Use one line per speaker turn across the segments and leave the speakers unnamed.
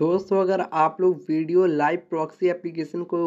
दोस्तों अगर आप लोग वीडियो लाइव प्रॉक्सी एप्लीकेशन को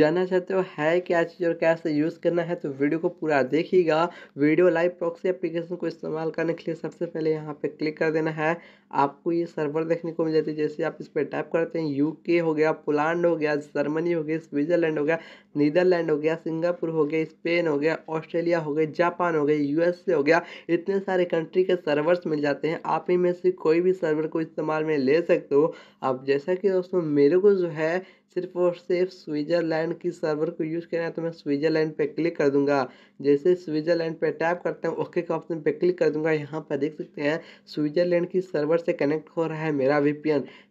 जानना चाहते हो है क्या चीज़ और कैसे यूज़ करना है तो वीडियो को पूरा देखिएगा वीडियो लाइव प्रॉक्सी एप्लीकेशन को इस्तेमाल करने के लिए सबसे पहले यहाँ पे क्लिक कर देना है आपको ये सर्वर देखने को मिल जाती है जैसे आप इस पर टाइप करते हैं यूके हो गया पोलैंड हो गया जर्मनी हो गया स्विट्ज़रलैंड हो गया नीदरलैंड हो गया सिंगापुर हो गया स्पेन हो गया ऑस्ट्रेलिया हो गया जापान हो गया यू हो गया इतने सारे कंट्री के सर्वर्स मिल जाते हैं आप इनमें से कोई भी सर्वर को इस्तेमाल में ले सकते हो अब जैसा कि दोस्तों मेरे को जो है सिर्फ और सिर्फ स्विट्ज़रलैंड की सर्वर को यूज़ करना है तो मैं स्विट्ज़रलैंड पे क्लिक कर दूंगा जैसे स्विट्ज़रलैंड पे टैप करता हूँ ओके का ऑप्शन पे क्लिक कर दूंगा यहाँ पर देख सकते हैं स्विट्ज़रलैंड की सर्वर से कनेक्ट हो रहा है मेरा वी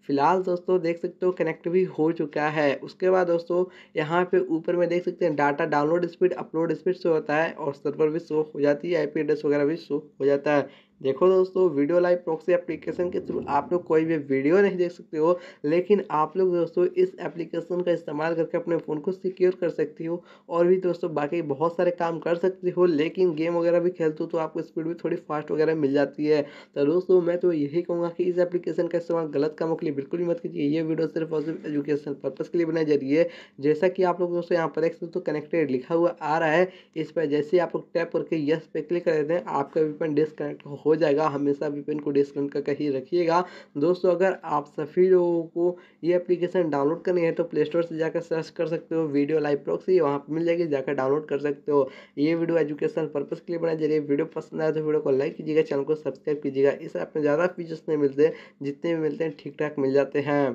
फिलहाल दोस्तों देख सकते हो कनेक्ट भी हो चुका है उसके बाद दोस्तों यहाँ पर ऊपर में देख सकते हैं data download speed upload speed show होता है और सर्वर भी शो हो जाती है आई एड्रेस वगैरह भी शो हो जाता है देखो दोस्तों वीडियो लाइव प्रॉक्सी एप्लीकेशन के थ्रू आप लोग कोई भी वीडियो नहीं देख सकते हो लेकिन आप लोग दोस्तों इस एप्लीकेशन का इस्तेमाल करके अपने फ़ोन को सिक्योर कर सकती हो और भी दोस्तों बाकी बहुत सारे काम कर सकती हो लेकिन गेम वगैरह भी खेलते हो तो आपको स्पीड भी थोड़ी फास्ट वगैरह मिल जाती है तो दोस्तों मैं तो यही कहूँगा कि इस एप्लीकेशन का इस्तेमाल गलत कामों के लिए बिल्कुल भी मत कीजिए ये वीडियो सिर्फ और सिर्फ एजुकेशन पर्पज़ के लिए बनाई जा रही है जैसा कि आप लोग दोस्तों यहाँ पर देख सकते हो कनेक्टेड लिखा हुआ आ रहा है इस पर जैसे ही आप लोग टैप करके यस पे क्लिक कर देते हैं आपका पेन डिसकनेक्ट हो हो जाएगा हमेशा वीपेन को डिस्काउंट करके ही रखिएगा दोस्तों अगर आप सभी लोगों को ये एप्लीकेशन डाउनलोड करनी है तो प्ले स्टोर से जाकर सर्च कर सकते हो वीडियो लाइव प्रॉक्सी वहाँ पर मिल जाएगी जाकर डाउनलोड कर सकते हो ये वीडियो एजुकेशनल पर्पज़ के लिए बनाई जा रही है वीडियो पसंद आए तो वीडियो को लाइक कीजिएगा चैनल को सब्सक्राइब कीजिएगा इस ऐप में ज़्यादा फीचर्स नहीं मिलते जितने भी मिलते हैं ठीक ठाक मिल जाते हैं